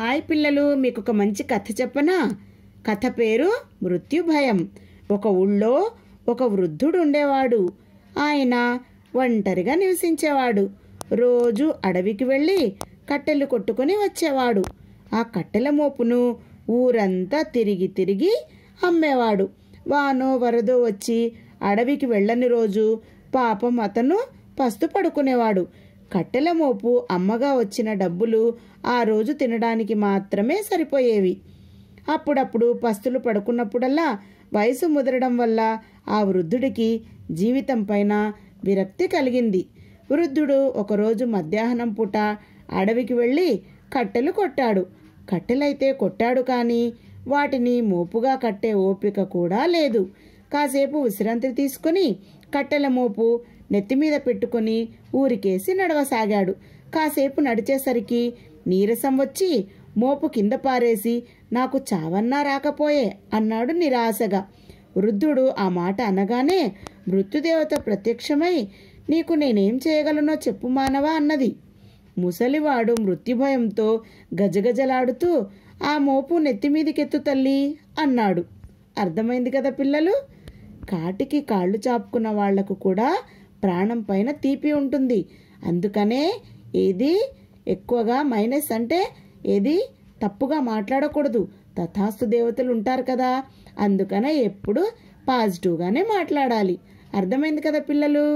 hi పిల్లలు మీకు ఒక మంచి కథ చెప్పనా కథ పేరు మృత్యు భయం ఒక ఊళ్ళో ఒక వృద్ధుడు ఉండేవాడు ఆయన ఒంటరిగా నివసించేవాడు రోజు అడవికి వెళ్ళి కట్టెలు కొట్టుకుని వచ్చేవాడు ఆ కట్టెల మోపును ఊరంతా తిరిగి తిరిగి అమ్మేవాడు వానో వరదో వచ్చి అడవికి వెళ్ళని రోజు పాపం అతను పస్తు పడుకునేవాడు కట్టెల మోపు అమ్మగా వచ్చిన డబ్బులు ఆ రోజు తినడానికి మాత్రమే సరిపోయేవి అప్పుడప్పుడు పస్తులు పడుకున్నప్పుడల్లా వయసు ముదరడం వల్ల ఆ వృద్ధుడికి జీవితం పైన విరక్తి కలిగింది వృద్ధుడు ఒకరోజు మధ్యాహ్నం పూట అడవికి వెళ్ళి కట్టెలు కొట్టాడు కట్టెలైతే కొట్టాడు కానీ వాటిని మోపుగా కట్టే ఓపిక కూడా లేదు కాసేపు విశ్రాంతి తీసుకుని కట్టెల మోపు నెత్తిమీద పెట్టుకుని ఊరికేసి నడవసాగాడు కాసేపు నడిచేసరికి నీరసం వచ్చి మోపు కింద పారేసి నాకు చావన్నా రాకపోయే అన్నాడు నిరాశగా వృద్ధుడు ఆ మాట అనగానే మృత్యుదేవత ప్రత్యక్షమై నీకు నేనేం చేయగలనో చెప్పు మానవా అన్నది ముసలివాడు మృత్యుభయంతో గజగజలాడుతూ ఆ మోపు నెత్తిమీదికెత్తు తల్లి అన్నాడు అర్థమైంది కదా పిల్లలు కాటికి కాళ్ళు చాపుకున్న వాళ్లకు కూడా ప్రాణం పైన తీపి ఉంటుంది అందుకనే ఏది ఎక్కువగా మైనస్ అంటే ఏది తప్పుగా మాట్లాడకూడదు తథాస్తు దేవతలు ఉంటారు కదా అందుకనే ఎప్పుడు పాజిటివ్గానే మాట్లాడాలి అర్థమైంది కదా పిల్లలు